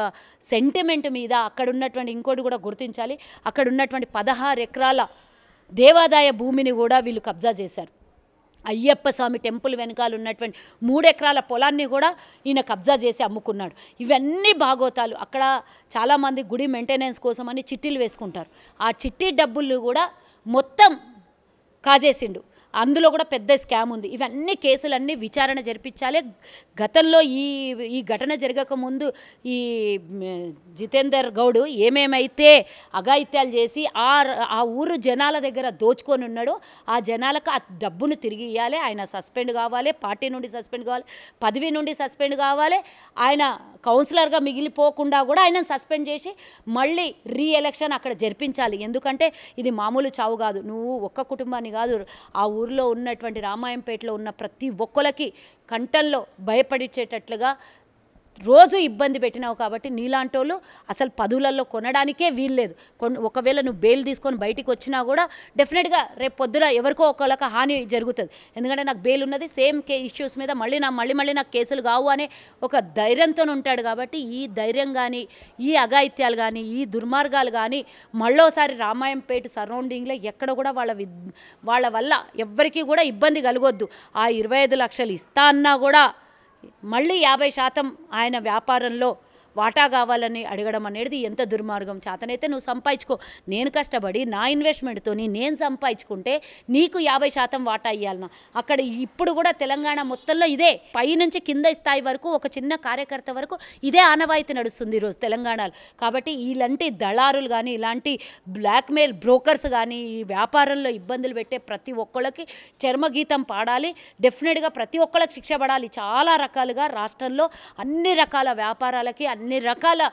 సెంటిమెంట్ మీద అక్కడ ఉన్నటువంటి ఇంకోటి కూడా గుర్తించాలి అక్కడ ఉన్నటువంటి పదహారు ఎకరాల దేవాదాయ భూమిని కూడా వీళ్ళు కబ్జా చేశారు అయ్యప్ప స్వామి టెంపుల్ వెనకాల ఉన్నటువంటి మూడెకరాల పొలాన్ని కూడా ఈయన కబ్జా చేసి అమ్ముకున్నాడు ఇవన్నీ భాగోతాలు అక్కడ చాలామంది గుడి మెయింటెనెన్స్ కోసం అని చిట్టీలు వేసుకుంటారు ఆ చిట్టి డబ్బులు కూడా మొత్తం కాజేసిండు అందులో కూడా పెద్ద స్కామ్ ఉంది ఇవన్నీ కేసులన్నీ విచారణ జరిపించాలి గతంలో ఈ ఈ ఘటన జరగక ముందు ఈ జితేందర్ గౌడ్ ఏమేమైతే అఘాయిత్యాలు చేసి ఆ ఆ ఊరు జనాల దగ్గర దోచుకొని ఉన్నాడో ఆ జనాలకు ఆ డబ్బును తిరిగి ఇవ్వాలి ఆయన సస్పెండ్ కావాలి పార్టీ నుండి సస్పెండ్ కావాలి పదవి నుండి సస్పెండ్ కావాలి ఆయన కౌన్సిలర్గా మిగిలిపోకుండా కూడా ఆయన సస్పెండ్ చేసి మళ్ళీ రీఎలక్షన్ అక్కడ జరిపించాలి ఎందుకంటే ఇది మామూలు చావు కాదు నువ్వు ఒక్క కుటుంబాన్ని కాదు ఆ ఊరు ఊరిలో ఉన్నటువంటి రామాయంపేటలో ఉన్న ప్రతి ఒక్కరికి కంటల్లో భయపడిచేటట్లుగా రోజు ఇబ్బంది పెట్టినావు కాబట్టి నీలాంటోళ్ళు అసలు పదువులలో కొనడానికే వీల్లేదు కొన్ని ఒకవేళ నువ్వు బెయిల్ తీసుకొని బయటికి వచ్చినా కూడా డెఫినెట్గా రేపు పొద్దున ఎవరికో ఒకళ్ళకి హాని జరుగుతుంది ఎందుకంటే నాకు బెయిల్ ఉన్నది సేమ్ కే ఇష్యూస్ మీద మళ్ళీ నా మళ్ళీ మళ్ళీ నాకు కేసులు కావు అనే ఒక ధైర్యంతో ఉంటాడు కాబట్టి ఈ ధైర్యం కానీ ఈ అఘాయిత్యాలు కానీ ఈ దుర్మార్గాలు కానీ మళ్ళోసారి రామాయంపేట సరౌండింగ్లో ఎక్కడ కూడా వాళ్ళ విద్ వాళ్ళ వల్ల ఎవరికి కూడా ఇబ్బంది కలగొద్దు ఆ ఇరవై ఐదు లక్షలు ఇస్తా అన్నా కూడా మళ్ళీ యాభై శాతం ఆయన వ్యాపారంలో వాటా కావాలని అడగడం అనేది ఎంత దుర్మార్గం చేతనైతే నువ్వు సంపాదించుకో నేను కష్టపడి నా ఇన్వెస్ట్మెంట్తో నేను సంపాదించుకుంటే నీకు యాభై శాతం వాటా ఇవ్వాలన్నా అక్కడ ఇప్పుడు కూడా తెలంగాణ మొత్తంలో ఇదే పైనుంచి కింద స్థాయి వరకు ఒక చిన్న కార్యకర్త వరకు ఇదే ఆనవాయితీ నడుస్తుంది ఈరోజు తెలంగాణలో కాబట్టి ఇలాంటి దళారులు కానీ ఇలాంటి బ్లాక్మెయిల్ బ్రోకర్స్ కానీ ఈ వ్యాపారంలో ఇబ్బందులు పెట్టే ప్రతి ఒక్కళ్ళకి చర్మగీతం పాడాలి డెఫినెట్గా ప్రతి ఒక్కళ్ళకి శిక్ష పడాలి చాలా రకాలుగా రాష్ట్రంలో అన్ని రకాల వ్యాపారాలకి అన్ని అన్ని రకాల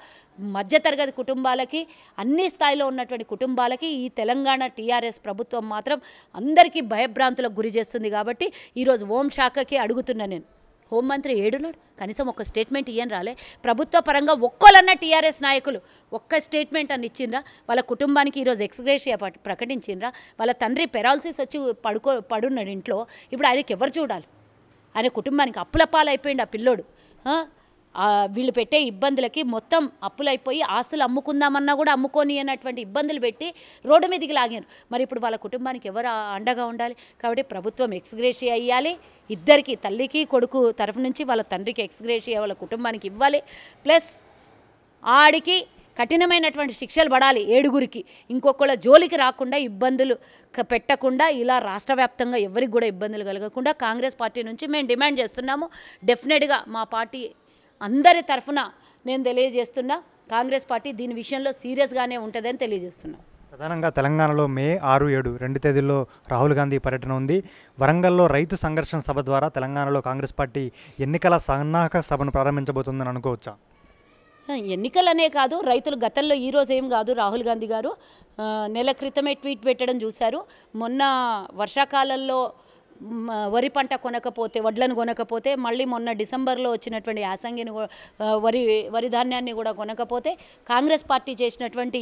మధ్యతరగతి కుటుంబాలకి అన్ని స్థాయిలో ఉన్నటువంటి కుటుంబాలకి ఈ తెలంగాణ టీఆర్ఎస్ ప్రభుత్వం మాత్రం అందరికీ భయభ్రాంతులకు గురి చేస్తుంది కాబట్టి ఈరోజు ఓం శాఖకి అడుగుతున్నా నేను హోంమంత్రి ఏడున్నాడు కనీసం ఒక స్టేట్మెంట్ ఇయ్యని రాలే ప్రభుత్వ పరంగా ఒక్కోలన్న టీఆర్ఎస్ నాయకులు ఒక్క స్టేట్మెంట్ అని ఇచ్చిండ్రా వాళ్ళ కుటుంబానికి ఈరోజు ఎక్స్గ్రేషియా ప్రకటించిండ్రా వాళ్ళ తండ్రి పెరాలసిస్ వచ్చి పడుకో పడున్నాడు ఇంట్లో ఇప్పుడు ఆయనకి ఎవరు చూడాలి ఆయన కుటుంబానికి అప్పుల ఆ పిల్లోడు వీళ్ళు పెట్టే ఇబ్బందులకి మొత్తం అప్పులైపోయి ఆస్తులు అమ్ముకుందామన్నా కూడా అమ్ముకొని అన్నటువంటి ఇబ్బందులు పెట్టి రోడ్డు మీదకి లాగారు మరి ఇప్పుడు వాళ్ళ కుటుంబానికి ఎవరు అండగా ఉండాలి కాబట్టి ప్రభుత్వం ఎక్స్గ్రేషి అయ్యాలి ఇద్దరికి తల్లికి కొడుకు తరఫు నుంచి వాళ్ళ తండ్రికి ఎక్స్గ్రేషి వాళ్ళ కుటుంబానికి ఇవ్వాలి ప్లస్ ఆడికి కఠినమైనటువంటి శిక్షలు పడాలి ఏడుగురికి ఇంకొకళ్ళ జోలికి రాకుండా ఇబ్బందులు పెట్టకుండా ఇలా రాష్ట్ర వ్యాప్తంగా ఎవరికి కూడా ఇబ్బందులు కలగకుండా కాంగ్రెస్ పార్టీ నుంచి మేము డిమాండ్ చేస్తున్నాము డెఫినెట్గా మా పార్టీ అందరి తరఫున నేను తెలియజేస్తున్నా కాంగ్రెస్ పార్టీ దీని విషయంలో సీరియస్గానే ఉంటుందని తెలియజేస్తున్నా ప్రధానంగా తెలంగాణలో మే ఆరు ఏడు రెండు తేదీల్లో రాహుల్ గాంధీ పర్యటన ఉంది వరంగల్లో రైతు సంఘర్షణ సభ ద్వారా తెలంగాణలో కాంగ్రెస్ పార్టీ ఎన్నికల సన్నాహక సభను ప్రారంభించబోతుందని అనుకోవచ్చా ఎన్నికలనే కాదు రైతులు గతంలో ఈరోజు ఏం కాదు రాహుల్ గాంధీ గారు నెల క్రితమే ట్వీట్ పెట్టడం చూశారు మొన్న వర్షాకాలంలో వరి పంట కొనకపోతే వడ్లను కొనకపోతే మళ్ళీ మొన్న డిసెంబర్లో వచ్చినటువంటి యాసంగిని వరి వరి ధాన్యాన్ని కూడా కొనకపోతే కాంగ్రెస్ పార్టీ చేసినటువంటి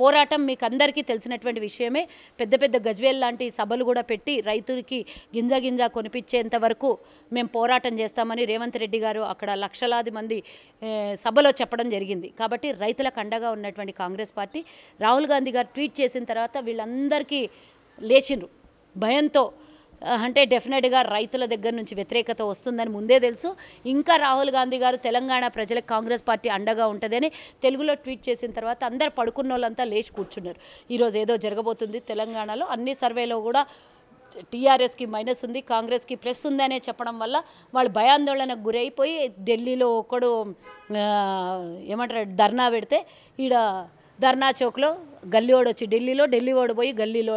పోరాటం మీకు అందరికీ తెలిసినటువంటి విషయమే పెద్ద పెద్ద గజ్వేల్ లాంటి సభలు కూడా పెట్టి రైతులకి గింజ గింజ కొనిపించేంత వరకు మేము పోరాటం చేస్తామని రేవంత్ రెడ్డి గారు అక్కడ లక్షలాది మంది సభలో చెప్పడం జరిగింది కాబట్టి రైతులకు అండగా ఉన్నటువంటి కాంగ్రెస్ పార్టీ రాహుల్ గాంధీ గారు ట్వీట్ చేసిన తర్వాత వీళ్ళందరికీ లేచిండ్రు భయంతో అంటే డెఫినెట్గా రైతుల దగ్గర నుంచి వ్యతిరేకత వస్తుందని ముందే తెలుసు ఇంకా రాహుల్ గాంధీ గారు తెలంగాణ ప్రజలకు కాంగ్రెస్ పార్టీ అండగా ఉంటుందని తెలుగులో ట్వీట్ చేసిన తర్వాత అందరు పడుకున్న వాళ్ళంతా లేచి కూర్చున్నారు ఈరోజు ఏదో జరగబోతుంది తెలంగాణలో అన్ని సర్వేలో కూడా టీఆర్ఎస్కి మైనస్ ఉంది కాంగ్రెస్కి ప్లస్ ఉందనే చెప్పడం వల్ల వాళ్ళు భయాందోళనకు గురైపోయి ఢిల్లీలో ఒకడు ఏమంటారు ధర్నా పెడితే ఈడ ధర్నా చౌక్లో గల్లీవాడు వచ్చి ఢిల్లీలో ఢిల్లీ ఓడిపోయి గల్లీలో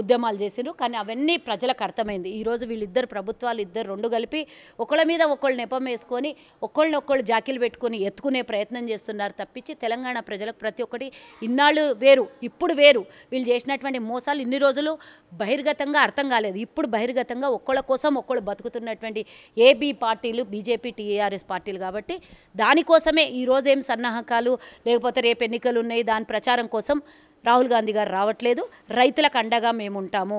ఉద్యమాలు చేసిండ్రు కానీ అవన్నీ ప్రజలకు అర్థమైంది ఈరోజు వీళ్ళిద్దరు ప్రభుత్వాలు ఇద్దరు రెండు కలిపి ఒకళ్ళ మీద ఒకళ్ళు నెపం వేసుకొని ఒకళ్ళనొక్కళ్ళు జాకీలు పెట్టుకొని ఎత్తుకునే ప్రయత్నం చేస్తున్నారు తప్పించి తెలంగాణ ప్రజలకు ప్రతి ఒక్కటి ఇన్నాళ్ళు వేరు ఇప్పుడు వేరు వీళ్ళు చేసినటువంటి మోసాలు ఇన్ని రోజులు బహిర్గతంగా అర్థం కాలేదు ఇప్పుడు బహిర్గతంగా ఒక్కళ్ళ కోసం ఒక్కళ్ళు బతుకుతున్నటువంటి ఏబీ పార్టీలు బీజేపీ టీఆర్ఎస్ పార్టీలు కాబట్టి దానికోసమే ఈరోజు ఏం సన్నాహకాలు లేకపోతే రేపు ఎన్నికలు ఉన్నాయి దాని ప్రచారం కోసం కోసం రాహుల్ గాంధీ గారు రావట్లేదు రైతులకు అండగా మేము ఉంటాము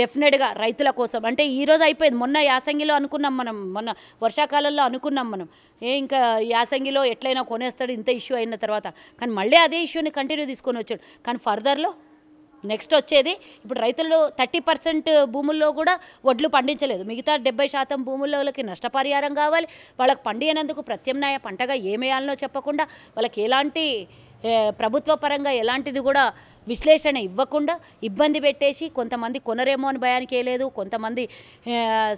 డెఫినెట్గా రైతుల కోసం అంటే ఈరోజు అయిపోయింది మొన్న యాసంగిలో అనుకున్నాం మనం మొన్న వర్షాకాలంలో అనుకున్నాం మనం ఏ ఇంకా యాసంగిలో ఎట్లయినా కొనేస్తాడు ఇంత ఇష్యూ అయిన తర్వాత కానీ మళ్ళీ అదే ఇష్యూని కంటిన్యూ తీసుకొని వచ్చాడు కానీ ఫర్దర్లో నెక్స్ట్ వచ్చేది ఇప్పుడు రైతులు థర్టీ పర్సెంట్ భూముల్లో కూడా వడ్లు పండించలేదు మిగతా డెబ్బై శాతం భూముల్లోకి నష్టపరిహారం కావాలి వాళ్ళకి పండియనందుకు ప్రత్యామ్నాయ పంటగా ఏమేయాలనో చెప్పకుండా వాళ్ళకి ఎలాంటి ప్రభుత్వ పరంగా ఎలాంటిది కూడా విశ్లేషణ ఇవ్వకుండా ఇబ్బంది పెట్టేసి కొంతమంది కొనరేమో అని భయానికి వేయలేదు కొంతమంది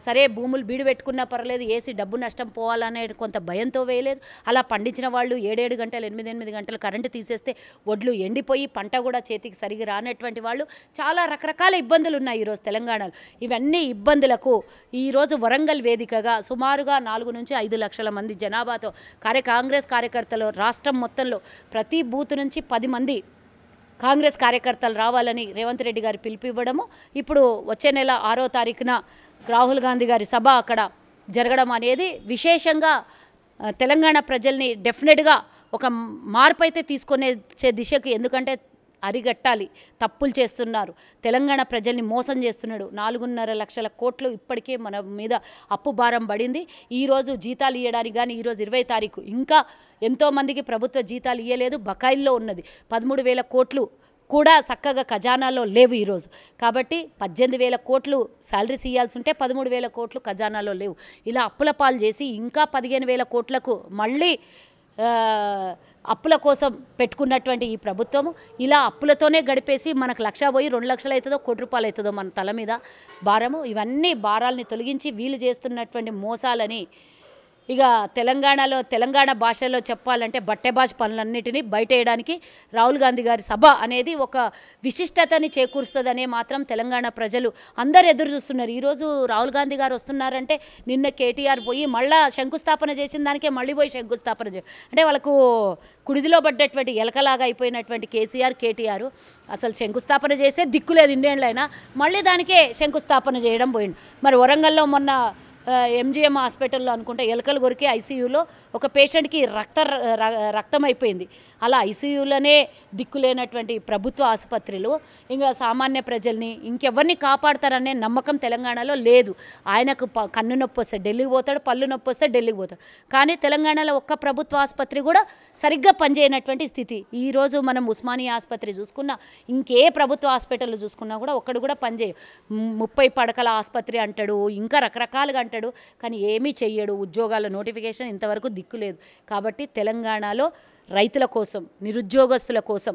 సరే భూములు బీడు పెట్టుకున్నా పర్లేదు వేసి డబ్బు నష్టం పోవాలనే కొంత భయంతో వేయలేదు అలా పండించిన వాళ్ళు ఏడేడు గంటలు ఎనిమిది ఎనిమిది గంటలు కరెంటు తీసేస్తే వడ్లు ఎండిపోయి పంట కూడా చేతికి సరిగి రానటువంటి వాళ్ళు చాలా రకరకాల ఇబ్బందులు ఉన్నాయి ఈరోజు తెలంగాణలో ఇవన్నీ ఇబ్బందులకు ఈరోజు వరంగల్ వేదికగా సుమారుగా నాలుగు నుంచి ఐదు లక్షల మంది జనాభాతో కార్య కాంగ్రెస్ కార్యకర్తలు రాష్ట్రం మొత్తంలో ప్రతి బూత్ నుంచి పది మంది కాంగ్రెస్ కార్యకర్తలు రావాలని రేవంత్ రెడ్డి గారు పిలుపు ఇవ్వడము ఇప్పుడు వచ్చే నెల ఆరో తారీఖున రాహుల్ గాంధీ గారి సభ అక్కడ జరగడం అనేది విశేషంగా తెలంగాణ ప్రజల్ని డెఫినెట్గా ఒక మార్పు అయితే తీసుకునే దిశకు ఎందుకంటే అరిగట్టాలి తప్పులు చేస్తున్నారు తెలంగాణ ప్రజల్ని మోసం చేస్తున్నాడు నాలుగున్నర లక్షల కోట్లు ఇప్పటికే మన మీద అప్పు భారం పడింది ఈరోజు జీతాలు ఇవ్వడానికి కానీ ఈరోజు ఇరవై తారీఖు ఇంకా ఎంతోమందికి ప్రభుత్వ జీతాలు ఇవ్వలేదు బకాయిల్లో ఉన్నది పదమూడు వేల కోట్లు కూడా చక్కగా ఖజానాలో లేవు ఈరోజు కాబట్టి పద్దెనిమిది వేల కోట్లు శాలరీస్ ఇవ్వాల్సి ఉంటే పదమూడు వేల కోట్లు ఖజానాలో లేవు ఇలా అప్పుల పాలు చేసి ఇంకా పదిహేను వేల కోట్లకు మళ్ళీ అప్పుల కోసం పెట్టుకున్నటువంటి ఈ ప్రభుత్వము ఇలా అప్పులతోనే గడిపేసి మనకు లక్ష పోయి రెండు లక్షలు అవుతుందో కోటి రూపాయలు అవుతుందో మన తల మీద భారము ఇవన్నీ భారాలని తొలగించి వీలు చేస్తున్నటువంటి మోసాలని ఇక తెలంగాణలో తెలంగాణ భాషలో చెప్పాలంటే బట్టె భాష పనులన్నిటినీ బయటేయడానికి రాహుల్ గాంధీ గారి సభ అనేది ఒక విశిష్టతని చేకూరుస్తుందనే మాత్రం తెలంగాణ ప్రజలు అందరు ఎదురు చూస్తున్నారు ఈరోజు రాహుల్ గాంధీ గారు వస్తున్నారంటే నిన్న కేటీఆర్ పోయి మళ్ళా శంకుస్థాపన చేసిన దానికే మళ్ళీ పోయి శంకుస్థాపన చే అంటే వాళ్ళకు కుడిదిలో పడ్డటువంటి ఎలకలాగా అయిపోయినటువంటి కేసీఆర్ కేటీఆర్ అసలు శంకుస్థాపన చేస్తే దిక్కులేదు ఇండియన్లైనా మళ్ళీ దానికే శంకుస్థాపన చేయడం పోయింది మరి వరంగల్లో మొన్న ఎంజిఎం హాస్పిటల్లో అనుకుంటే ఎలకలు కొరికి ఐసీయూలో ఒక పేషెంట్కి రక్త రక్తం అయిపోయింది అలా ఐసీయూలోనే దిక్కులేనటువంటి ప్రభుత్వ ఆసుపత్రులు ఇంకా సామాన్య ప్రజల్ని ఇంకెవరిని కాపాడతారనే నమ్మకం తెలంగాణలో లేదు ఆయనకు కన్ను నొప్పి వస్తే ఢిల్లీకి పోతాడు పళ్ళు నొప్పి వస్తే ఢిల్లీకి పోతాడు కానీ తెలంగాణలో ఒక్క ప్రభుత్వ ఆసుపత్రి కూడా సరిగ్గా పనిచేయనటువంటి స్థితి ఈరోజు మనం ఉస్మానియా ఆసుపత్రి చూసుకున్నా ఇంకే ప్రభుత్వ హాస్పిటల్ చూసుకున్నా కూడా ఒక్కడు కూడా పనిచేయ ముప్పై పడకల ఆసుపత్రి అంటాడు ఇంకా రకరకాలుగా అంటాడు కానీ ఏమీ చెయ్యడు ఉద్యోగాల నోటిఫికేషన్ ఇంతవరకు దిక్కు లేదు కాబట్టి తెలంగాణలో రైతుల కోసం నిరుద్యోగస్తుల కోసం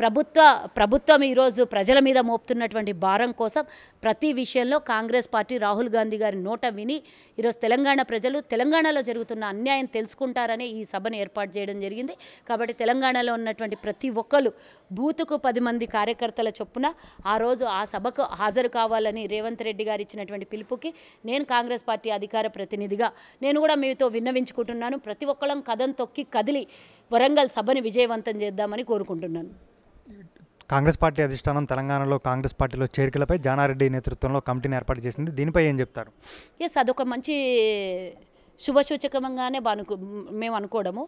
ప్రభుత్వ ప్రభుత్వం ఈరోజు ప్రజల మీద మోపుతున్నటువంటి భారం కోసం ప్రతి విషయంలో కాంగ్రెస్ పార్టీ రాహుల్ గాంధీ గారి నోట విని ఈరోజు తెలంగాణ ప్రజలు తెలంగాణలో జరుగుతున్న అన్యాయం తెలుసుకుంటారనే ఈ సభను ఏర్పాటు చేయడం జరిగింది కాబట్టి తెలంగాణలో ఉన్నటువంటి ప్రతి ఒక్కరు బూతుకు పది మంది కార్యకర్తల చొప్పున ఆ రోజు ఆ సభకు హాజరు కావాలని రేవంత్ రెడ్డి గారు ఇచ్చినటువంటి పిలుపుకి నేను కాంగ్రెస్ పార్టీ అధికార ప్రతినిధిగా నేను కూడా మీతో విన్నవించుకుంటున్నాను ప్రతి ఒక్కళ్ళం కథం తొక్కి కదిలి వరంగల్ సభని విజయవంతం చేద్దామని కోరుకుంటున్నాను కాంగ్రెస్ పార్టీ అధిష్టానం తెలంగాణలో కాంగ్రెస్ పార్టీలో చేరికలపై జానారెడ్డి నేతృత్వంలో కమిటీని ఏర్పాటు చేసింది దీనిపై ఏం చెప్తారు ఎస్ అదొక మంచి శుభసూచకంగానే బానుకు మేము అనుకోవడము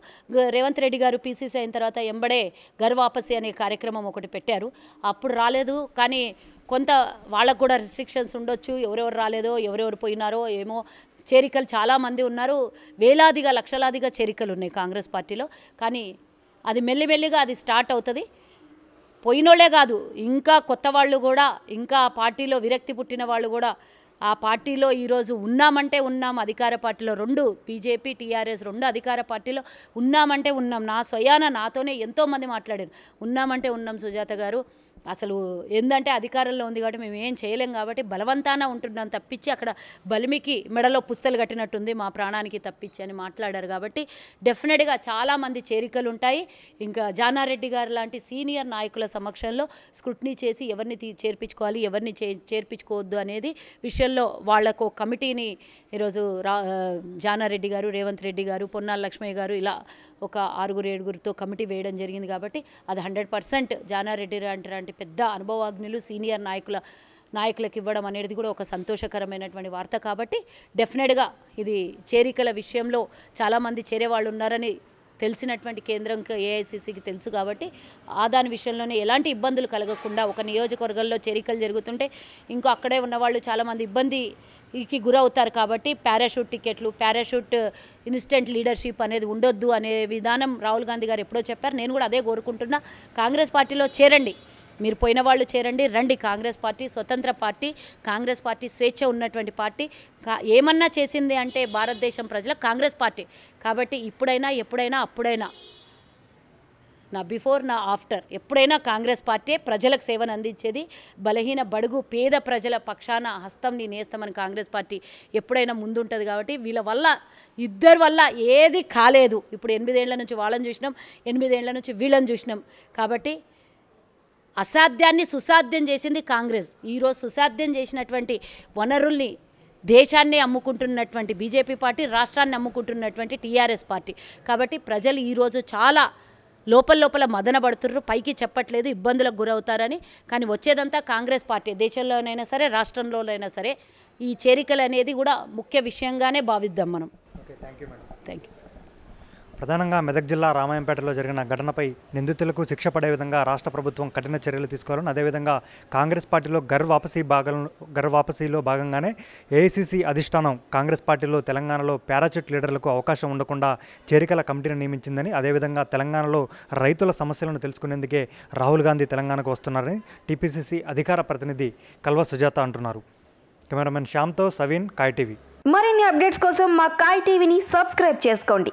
రేవంత్ రెడ్డి గారు పీసీసీ అయిన తర్వాత ఎంబడే గర్వాపసి అనే కార్యక్రమం ఒకటి పెట్టారు అప్పుడు రాలేదు కానీ కొంత వాళ్ళకు కూడా రిస్ట్రిక్షన్స్ ఉండొచ్చు ఎవరెవరు రాలేదో ఎవరెవరు పోయినారో ఏమో చేరికలు చాలామంది ఉన్నారు వేలాదిగా లక్షలాదిగా చేరికలు ఉన్నాయి కాంగ్రెస్ పార్టీలో కానీ అది మెల్లిమెల్లిగా అది స్టార్ట్ అవుతుంది పోయినోళ్లే కాదు ఇంకా కొత్త వాళ్ళు కూడా ఇంకా పార్టీలో విరక్తి పుట్టిన వాళ్ళు కూడా ఆ పార్టీలో ఈరోజు ఉన్నామంటే ఉన్నాం అధికార పార్టీలో రెండు బీజేపీ టీఆర్ఎస్ రెండు అధికార పార్టీలో ఉన్నామంటే ఉన్నాం నా స్వయాన నాతోనే ఎంతోమంది మాట్లాడారు ఉన్నామంటే ఉన్నాం సుజాత గారు అసలు ఏంటంటే అధికారంలో ఉంది కాబట్టి మేము ఏం చేయలేం కాబట్టి బలవంతాన ఉంటున్నాం తప్పించి అక్కడ బలిమికి మెడలో పుస్తలు కట్టినట్టుంది మా ప్రాణానికి తప్పించి అని మాట్లాడారు కాబట్టి డెఫినెట్గా చాలామంది చేరికలు ఉంటాయి ఇంకా జానారెడ్డి గారు లాంటి సీనియర్ నాయకుల సమక్షంలో స్క్రూట్నీ చేసి ఎవరిని చేర్పించుకోవాలి ఎవరిని చే చేర్పించుకోవద్దు అనేది విషయంలో వాళ్లకు కమిటీని ఈరోజు రా జానారెడ్డి గారు రేవంత్ రెడ్డి గారు పొన్నాల లక్ష్మయ్య గారు ఇలా ఒక ఆరుగురు ఏడుగురితో కమిటీ వేయడం జరిగింది కాబట్టి అది హండ్రెడ్ పర్సెంట్ జానారెడ్డి అంటే ఉన్నటువంటి పెద్ద అనుభవాజ్ఞులు సీనియర్ నాయకుల నాయకులకు ఇవ్వడం అనేది కూడా ఒక సంతోషకరమైనటువంటి వార్త కాబట్టి డెఫినెట్గా ఇది చేరికల విషయంలో చాలామంది చేరేవాళ్ళు ఉన్నారని తెలిసినటువంటి కేంద్రం ఏఐసిసికి తెలుసు కాబట్టి దాని విషయంలోనే ఎలాంటి ఇబ్బందులు కలగకుండా ఒక నియోజకవర్గంలో చేరికలు జరుగుతుంటే ఇంకో అక్కడే ఉన్నవాళ్ళు చాలామంది ఇబ్బందికి గురవుతారు కాబట్టి పారాషూట్ టికెట్లు పారాషూట్ ఇన్స్టెంట్ లీడర్షిప్ అనేది ఉండొద్దు అనే విధానం రాహుల్ గాంధీ గారు ఎప్పుడో చెప్పారు నేను కూడా అదే కోరుకుంటున్నా కాంగ్రెస్ పార్టీలో చేరండి మీరు పోయిన వాళ్ళు చేరండి రండి కాంగ్రెస్ పార్టీ స్వతంత్ర పార్టీ కాంగ్రెస్ పార్టీ స్వేచ్ఛ ఉన్నటువంటి పార్టీ ఏమన్నా చేసింది అంటే భారతదేశం ప్రజల కాంగ్రెస్ పార్టీ కాబట్టి ఇప్పుడైనా ఎప్పుడైనా అప్పుడైనా నా బిఫోర్ నా ఆఫ్టర్ ఎప్పుడైనా కాంగ్రెస్ పార్టీ ప్రజలకు సేవను అందించేది బలహీన బడుగు పేద ప్రజల పక్షాన హస్తం నేను వేస్తామని కాంగ్రెస్ పార్టీ ఎప్పుడైనా ముందుంటుంది కాబట్టి వీళ్ళ వల్ల ఇద్దరి వల్ల ఏది కాలేదు ఇప్పుడు ఎనిమిదేళ్ల నుంచి వాళ్ళని చూసినాం ఎనిమిదేళ్ల నుంచి వీళ్ళని చూసినాం కాబట్టి అసాధ్యాన్ని సుసాధ్యం చేసింది కాంగ్రెస్ ఈరోజు సుసాధ్యం చేసినటువంటి వనరుల్ని దేశాన్ని అమ్ముకుంటున్నటువంటి బీజేపీ పార్టీ రాష్ట్రాన్ని అమ్ముకుంటున్నటువంటి టీఆర్ఎస్ పార్టీ కాబట్టి ప్రజలు ఈరోజు చాలా లోపల లోపల మదన పైకి చెప్పట్లేదు ఇబ్బందులకు గురవుతారని కానీ వచ్చేదంతా కాంగ్రెస్ పార్టీ దేశంలోనైనా సరే రాష్ట్రంలోనైనా సరే ఈ చేరికలు అనేది కూడా ముఖ్య విషయంగానే భావిద్దాం మనం థ్యాంక్ యూ సార్ ప్రధానంగా మెదక్ జిల్లా రామాయంపేటలో జరిగిన ఘటనపై నిందితులకు శిక్ష పడే విధంగా రాష్ట్ర ప్రభుత్వం కఠిన చర్యలు తీసుకోవాలని అదేవిధంగా కాంగ్రెస్ పార్టీలో గర్ వాపసీ భాగం గర్ వాపసీలో భాగంగానే ఏఐసీసీ అధిష్టానం కాంగ్రెస్ పార్టీలో తెలంగాణలో పారాచూట్ లీడర్లకు అవకాశం ఉండకుండా చేరికల కమిటీని నియమించిందని అదేవిధంగా తెలంగాణలో రైతుల సమస్యలను తెలుసుకునేందుకే రాహుల్ గాంధీ తెలంగాణకు వస్తున్నారని టీపీసీసీ అధికార ప్రతినిధి కల్వ సుజాత అంటున్నారు కెమెరామెన్ శ్యామ్తో సవీన్ కాయ్ టీవీ మరిన్ని అప్డేట్స్ కోసం మా కాయ్ టీవీని సబ్స్క్రైబ్ చేసుకోండి